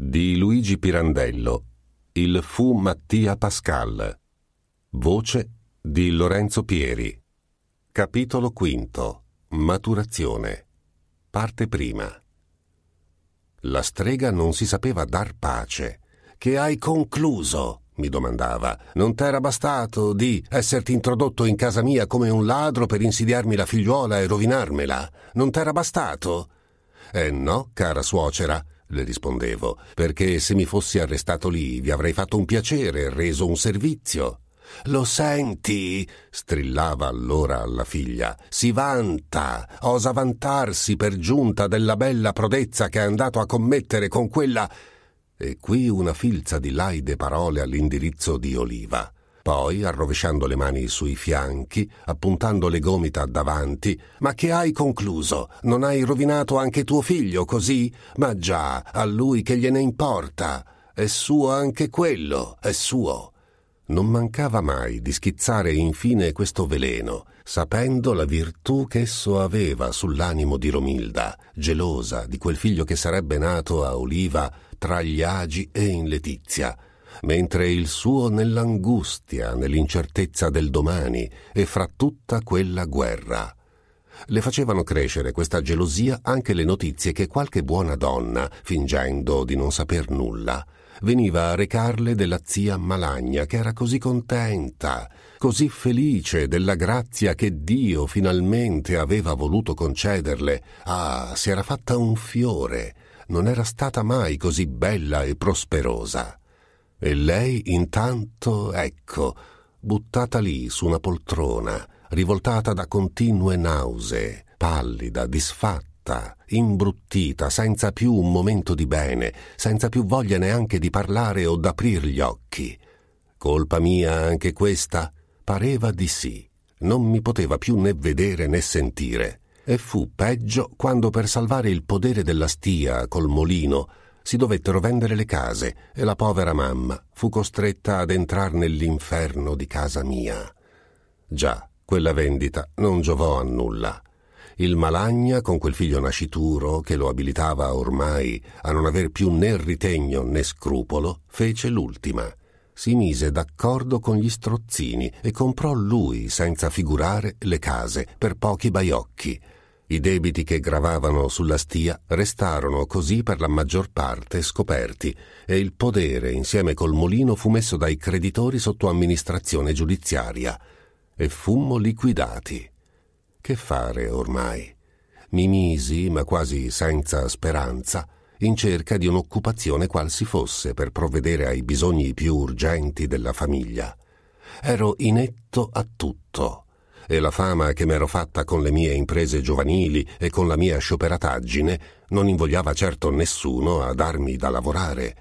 di Luigi Pirandello, il fu Mattia Pascal, voce di Lorenzo Pieri. Capitolo V. Maturazione. Parte prima. La strega non si sapeva dar pace. Che hai concluso? mi domandava. Non t'era bastato di esserti introdotto in casa mia come un ladro per insidiarmi la figliuola e rovinarmela? Non t'era bastato? Eh no, cara suocera, le rispondevo, perché se mi fossi arrestato lì vi avrei fatto un piacere, reso un servizio. Lo senti? strillava allora alla figlia. Si vanta, osa vantarsi per giunta della bella prodezza che è andato a commettere con quella. E qui una filza di laide parole all'indirizzo di Oliva. Poi, arrovesciando le mani sui fianchi, appuntando le gomita davanti, ma che hai concluso? Non hai rovinato anche tuo figlio così? Ma già, a lui che gliene importa? È suo anche quello, è suo. Non mancava mai di schizzare infine questo veleno, sapendo la virtù che esso aveva sull'animo di Romilda, gelosa di quel figlio che sarebbe nato a Oliva tra gli agi e in Letizia, mentre il suo nell'angustia, nell'incertezza del domani e fra tutta quella guerra. Le facevano crescere questa gelosia anche le notizie che qualche buona donna, fingendo di non saper nulla, veniva a recarle della zia Malagna, che era così contenta, così felice della grazia che Dio finalmente aveva voluto concederle. Ah, si era fatta un fiore, non era stata mai così bella e prosperosa. E lei intanto, ecco, buttata lì su una poltrona, rivoltata da continue nausee, pallida, disfatta, imbruttita, senza più un momento di bene, senza più voglia neanche di parlare o d'aprir gli occhi. Colpa mia anche questa? Pareva di sì. Non mi poteva più né vedere né sentire. E fu peggio quando per salvare il podere della stia col molino si dovettero vendere le case e la povera mamma fu costretta ad entrare nell'inferno di casa mia. Già, quella vendita non giovò a nulla. Il Malagna, con quel figlio nascituro che lo abilitava ormai a non aver più né ritegno né scrupolo, fece l'ultima. Si mise d'accordo con gli strozzini e comprò lui, senza figurare, le case per pochi baiocchi i debiti che gravavano sulla stia restarono così per la maggior parte scoperti e il podere insieme col mulino fu messo dai creditori sotto amministrazione giudiziaria e fummo liquidati. Che fare ormai? Mi misi, ma quasi senza speranza, in cerca di un'occupazione qual si fosse per provvedere ai bisogni più urgenti della famiglia. Ero inetto a tutto e la fama che m'ero fatta con le mie imprese giovanili e con la mia scioperataggine non invogliava certo nessuno a darmi da lavorare.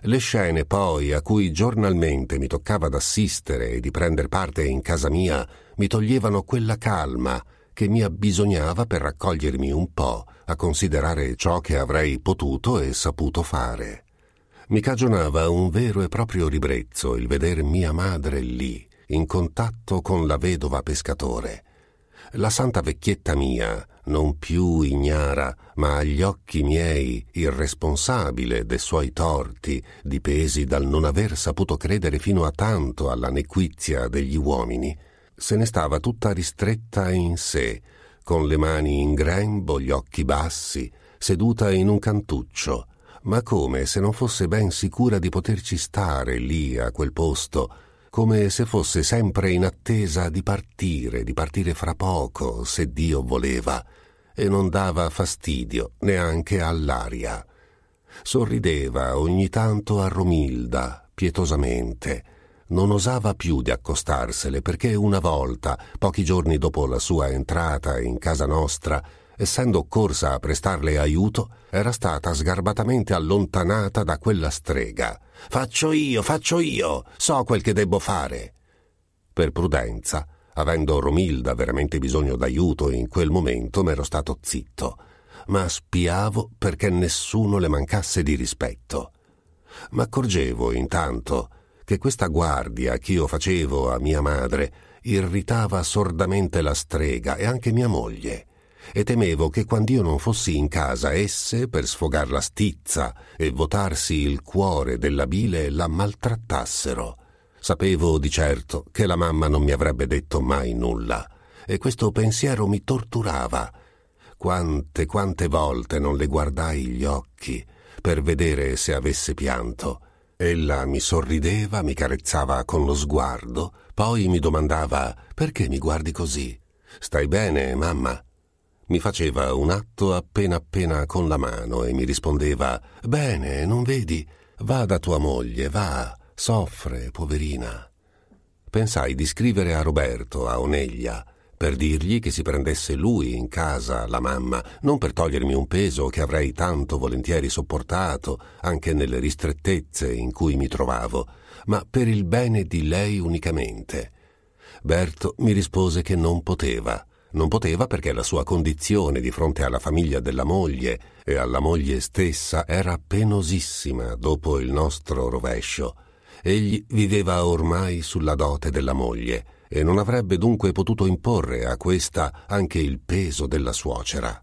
Le scene poi a cui giornalmente mi toccava d'assistere e di prender parte in casa mia mi toglievano quella calma che mi abbisognava per raccogliermi un po' a considerare ciò che avrei potuto e saputo fare. Mi cagionava un vero e proprio ribrezzo il veder mia madre lì, in contatto con la vedova pescatore. La santa vecchietta mia, non più ignara, ma agli occhi miei irresponsabile dei suoi torti, dipesi dal non aver saputo credere fino a tanto alla nequizia degli uomini, se ne stava tutta ristretta in sé, con le mani in grembo, gli occhi bassi, seduta in un cantuccio, ma come se non fosse ben sicura di poterci stare lì a quel posto, come se fosse sempre in attesa di partire, di partire fra poco, se Dio voleva, e non dava fastidio neanche all'aria. Sorrideva ogni tanto a Romilda, pietosamente. Non osava più di accostarsele perché una volta, pochi giorni dopo la sua entrata in casa nostra, essendo corsa a prestarle aiuto, era stata sgarbatamente allontanata da quella strega. Faccio io, faccio io, so quel che debbo fare. Per prudenza, avendo Romilda veramente bisogno d'aiuto in quel momento, m'ero stato zitto, ma spiavo perché nessuno le mancasse di rispetto. M'accorgevo intanto che questa guardia ch'io facevo a mia madre irritava sordamente la strega e anche mia moglie e temevo che quando io non fossi in casa esse, per sfogar la stizza e votarsi il cuore della bile, la maltrattassero. Sapevo di certo che la mamma non mi avrebbe detto mai nulla, e questo pensiero mi torturava. Quante, quante volte non le guardai gli occhi per vedere se avesse pianto. Ella mi sorrideva, mi carezzava con lo sguardo, poi mi domandava perché mi guardi così? Stai bene, mamma? Mi faceva un atto appena appena con la mano e mi rispondeva Bene, non vedi? Va da tua moglie, va, soffre, poverina. Pensai di scrivere a Roberto, a Oneglia, per dirgli che si prendesse lui in casa la mamma, non per togliermi un peso che avrei tanto volentieri sopportato, anche nelle ristrettezze in cui mi trovavo, ma per il bene di lei unicamente. Berto mi rispose che non poteva. Non poteva perché la sua condizione di fronte alla famiglia della moglie e alla moglie stessa era penosissima dopo il nostro rovescio. Egli viveva ormai sulla dote della moglie e non avrebbe dunque potuto imporre a questa anche il peso della suocera.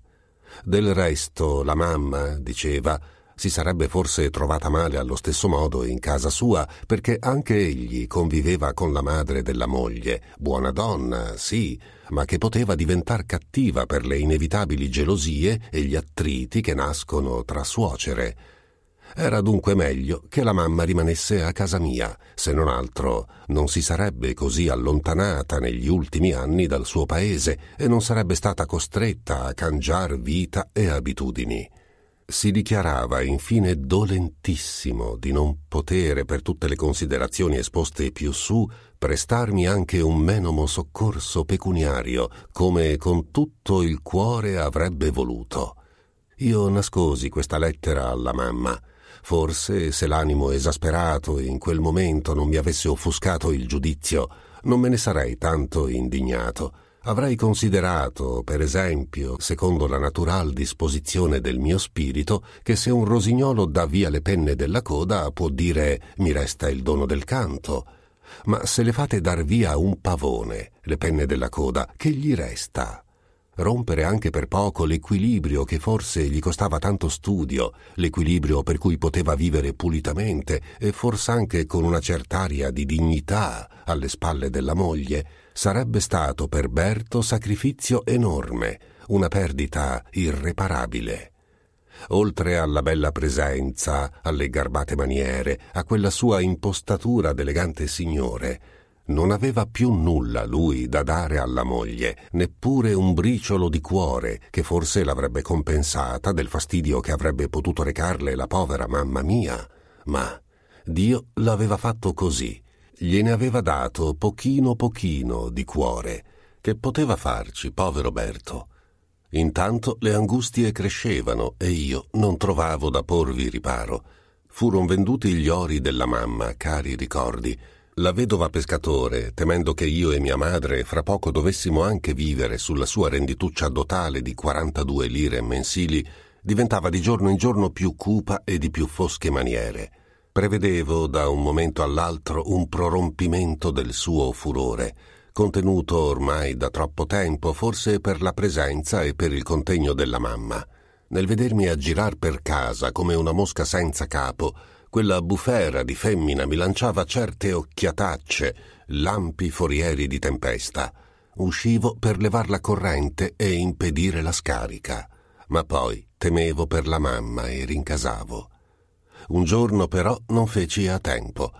Del resto la mamma, diceva, si sarebbe forse trovata male allo stesso modo in casa sua, perché anche egli conviveva con la madre della moglie, buona donna, sì, ma che poteva diventar cattiva per le inevitabili gelosie e gli attriti che nascono tra suocere. Era dunque meglio che la mamma rimanesse a casa mia, se non altro non si sarebbe così allontanata negli ultimi anni dal suo paese e non sarebbe stata costretta a cangiar vita e abitudini si dichiarava infine dolentissimo di non potere, per tutte le considerazioni esposte più su, prestarmi anche un menomo soccorso pecuniario, come con tutto il cuore avrebbe voluto. Io nascosi questa lettera alla mamma. Forse se l'animo esasperato in quel momento non mi avesse offuscato il giudizio, non me ne sarei tanto indignato avrei considerato, per esempio, secondo la natural disposizione del mio spirito, che se un rosignolo dà via le penne della coda può dire mi resta il dono del canto. Ma se le fate dar via un pavone, le penne della coda, che gli resta? rompere anche per poco l'equilibrio che forse gli costava tanto studio, l'equilibrio per cui poteva vivere pulitamente e forse anche con una certa aria di dignità alle spalle della moglie, sarebbe stato per Berto sacrificio enorme, una perdita irreparabile. Oltre alla bella presenza, alle garbate maniere, a quella sua impostatura d'elegante signore, non aveva più nulla lui da dare alla moglie, neppure un briciolo di cuore che forse l'avrebbe compensata del fastidio che avrebbe potuto recarle la povera mamma mia. Ma Dio l'aveva fatto così, gliene aveva dato pochino pochino di cuore. Che poteva farci, povero Berto? Intanto le angustie crescevano e io non trovavo da porvi riparo. Furono venduti gli ori della mamma, cari ricordi, la vedova pescatore, temendo che io e mia madre fra poco dovessimo anche vivere sulla sua rendituccia dotale di 42 lire mensili, diventava di giorno in giorno più cupa e di più fosche maniere. Prevedevo da un momento all'altro un prorompimento del suo furore, contenuto ormai da troppo tempo, forse per la presenza e per il contegno della mamma. Nel vedermi aggirar per casa come una mosca senza capo, quella bufera di femmina mi lanciava certe occhiatacce, lampi forieri di tempesta. Uscivo per levar la corrente e impedire la scarica, ma poi temevo per la mamma e rincasavo. Un giorno però non feci a tempo.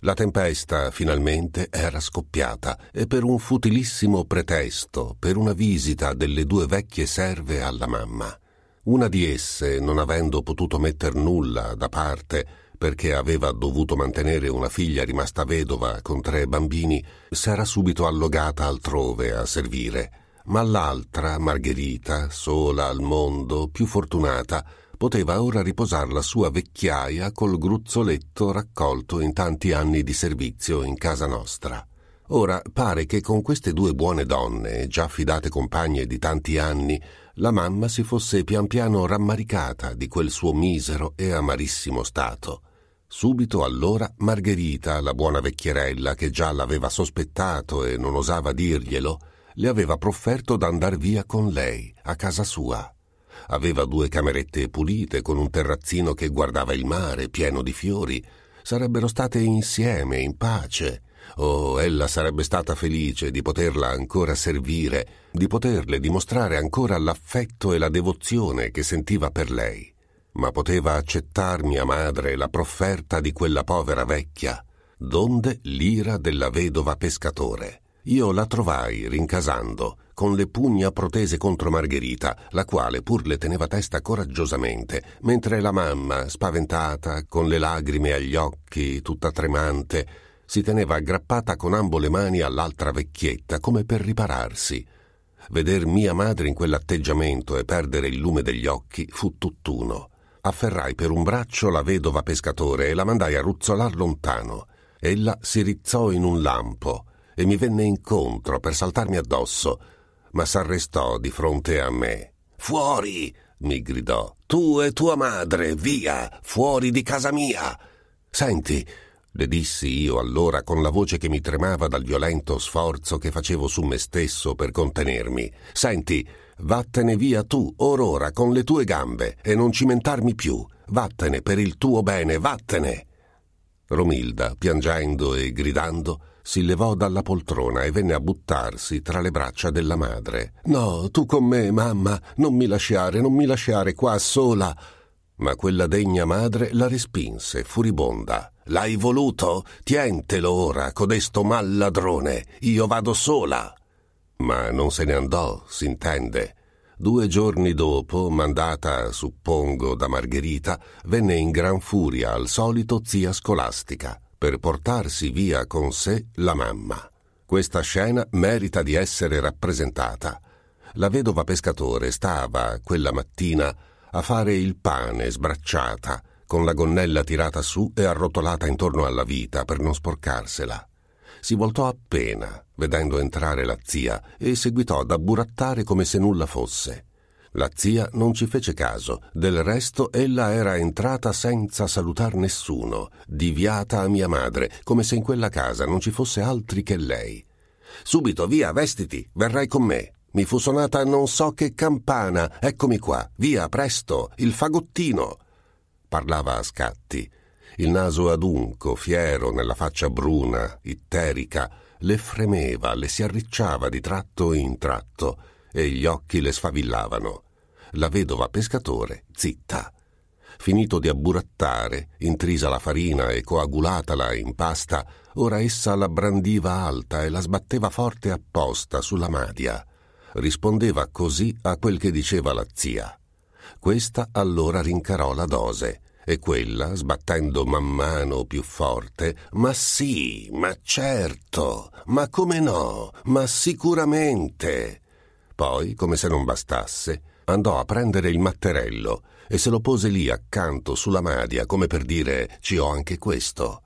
La tempesta finalmente era scoppiata e per un futilissimo pretesto, per una visita delle due vecchie serve alla mamma. Una di esse, non avendo potuto metter nulla da parte, perché aveva dovuto mantenere una figlia rimasta vedova con tre bambini, s'era subito allogata altrove a servire. Ma l'altra, Margherita, sola al mondo, più fortunata, poteva ora riposare la sua vecchiaia col gruzzoletto raccolto in tanti anni di servizio in casa nostra. Ora pare che con queste due buone donne, già fidate compagne di tanti anni, la mamma si fosse pian piano rammaricata di quel suo misero e amarissimo stato. Subito allora Margherita, la buona vecchierella che già l'aveva sospettato e non osava dirglielo, le aveva profferto d'andar via con lei, a casa sua. Aveva due camerette pulite con un terrazzino che guardava il mare pieno di fiori. Sarebbero state insieme, in pace. Oh, ella sarebbe stata felice di poterla ancora servire, di poterle dimostrare ancora l'affetto e la devozione che sentiva per lei ma poteva accettar mia madre la profferta di quella povera vecchia, donde l'ira della vedova pescatore. Io la trovai rincasando, con le pugna protese contro Margherita, la quale pur le teneva testa coraggiosamente, mentre la mamma, spaventata, con le lagrime agli occhi, tutta tremante, si teneva aggrappata con ambo le mani all'altra vecchietta come per ripararsi. Veder mia madre in quell'atteggiamento e perdere il lume degli occhi fu tutt'uno. Afferrai per un braccio la vedova pescatore e la mandai a ruzzolar lontano. Ella si rizzò in un lampo e mi venne incontro per saltarmi addosso, ma s'arrestò di fronte a me. Fuori! mi gridò. Tu e tua madre, via, fuori di casa mia. Senti, le dissi io allora con la voce che mi tremava dal violento sforzo che facevo su me stesso per contenermi. Senti, Vattene via tu, or ora, con le tue gambe, e non cimentarmi più. Vattene per il tuo bene, vattene. Romilda, piangendo e gridando, si levò dalla poltrona e venne a buttarsi tra le braccia della madre. No, tu con me, mamma, non mi lasciare, non mi lasciare qua sola. Ma quella degna madre la respinse, furibonda. L'hai voluto? Tientelo ora, codesto mal ladrone. Io vado sola ma non se ne andò, s'intende. Due giorni dopo, mandata, suppongo, da Margherita, venne in gran furia al solito zia scolastica per portarsi via con sé la mamma. Questa scena merita di essere rappresentata. La vedova pescatore stava, quella mattina, a fare il pane sbracciata, con la gonnella tirata su e arrotolata intorno alla vita per non sporcarsela. Si voltò appena, vedendo entrare la zia, e seguitò ad abburattare come se nulla fosse. La zia non ci fece caso, del resto ella era entrata senza salutar nessuno, diviata a mia madre, come se in quella casa non ci fosse altri che lei. Subito, via, vestiti, verrai con me. Mi fu suonata non so che campana, eccomi qua, via, presto, il fagottino. Parlava a scatti il naso adunco, fiero, nella faccia bruna, itterica, le fremeva, le si arricciava di tratto in tratto e gli occhi le sfavillavano. La vedova pescatore, zitta. Finito di abburattare, intrisa la farina e coagulatala in pasta, ora essa la brandiva alta e la sbatteva forte apposta sulla madia. Rispondeva così a quel che diceva la zia. Questa allora rincarò la dose e quella, sbattendo man mano più forte, ma sì, ma certo, ma come no, ma sicuramente. Poi, come se non bastasse, andò a prendere il matterello e se lo pose lì accanto sulla madia come per dire ci ho anche questo.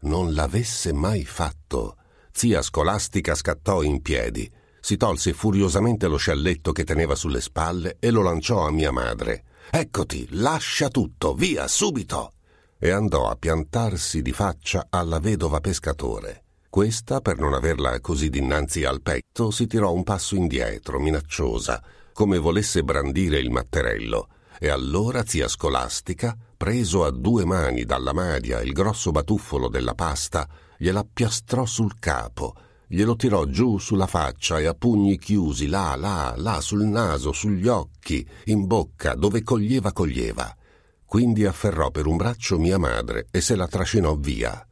Non l'avesse mai fatto. Zia scolastica scattò in piedi, si tolse furiosamente lo scialletto che teneva sulle spalle e lo lanciò a mia madre. Eccoti, lascia tutto, via, subito! E andò a piantarsi di faccia alla vedova pescatore. Questa, per non averla così dinanzi al petto, si tirò un passo indietro, minacciosa, come volesse brandire il matterello, e allora zia scolastica, preso a due mani dalla madia il grosso batuffolo della pasta, gliela piastrò sul capo, glielo tirò giù sulla faccia e a pugni chiusi là, là, là, sul naso, sugli occhi, in bocca, dove coglieva, coglieva. Quindi afferrò per un braccio mia madre e se la trascinò via.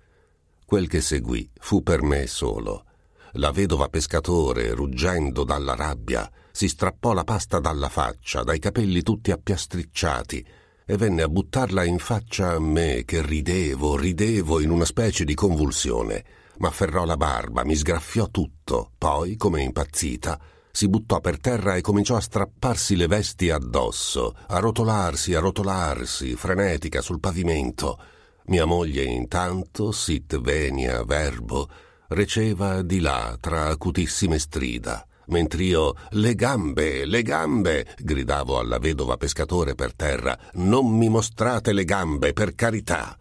Quel che seguì fu per me solo. La vedova pescatore, ruggendo dalla rabbia, si strappò la pasta dalla faccia, dai capelli tutti appiastricciati, e venne a buttarla in faccia a me che ridevo, ridevo in una specie di convulsione m'afferrò la barba, mi sgraffiò tutto, poi, come impazzita, si buttò per terra e cominciò a strapparsi le vesti addosso, a rotolarsi, a rotolarsi, frenetica sul pavimento. Mia moglie intanto, sit venia verbo, receva di là tra acutissime strida, mentre io le gambe, le gambe, gridavo alla vedova pescatore per terra, non mi mostrate le gambe, per carità.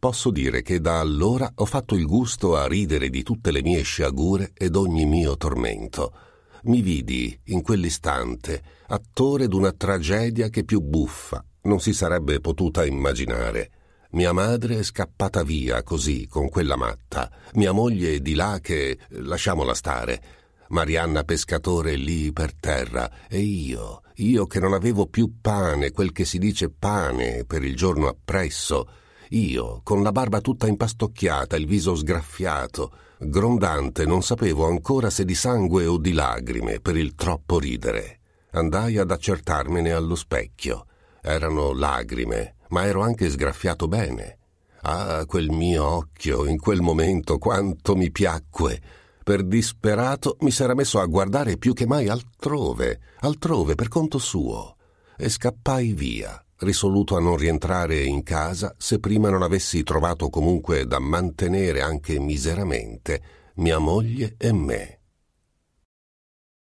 Posso dire che da allora ho fatto il gusto a ridere di tutte le mie sciagure ed ogni mio tormento. Mi vidi, in quell'istante, attore d'una tragedia che più buffa non si sarebbe potuta immaginare. Mia madre è scappata via così con quella matta, mia moglie è di là che lasciamola stare. Marianna pescatore lì per terra e io, io che non avevo più pane, quel che si dice pane per il giorno appresso, io, con la barba tutta impastocchiata, il viso sgraffiato, grondante, non sapevo ancora se di sangue o di lagrime per il troppo ridere. Andai ad accertarmene allo specchio. Erano lagrime, ma ero anche sgraffiato bene. Ah, quel mio occhio, in quel momento, quanto mi piacque! Per disperato mi s'era messo a guardare più che mai altrove, altrove per conto suo, e scappai via risoluto a non rientrare in casa se prima non avessi trovato comunque da mantenere anche miseramente mia moglie e me.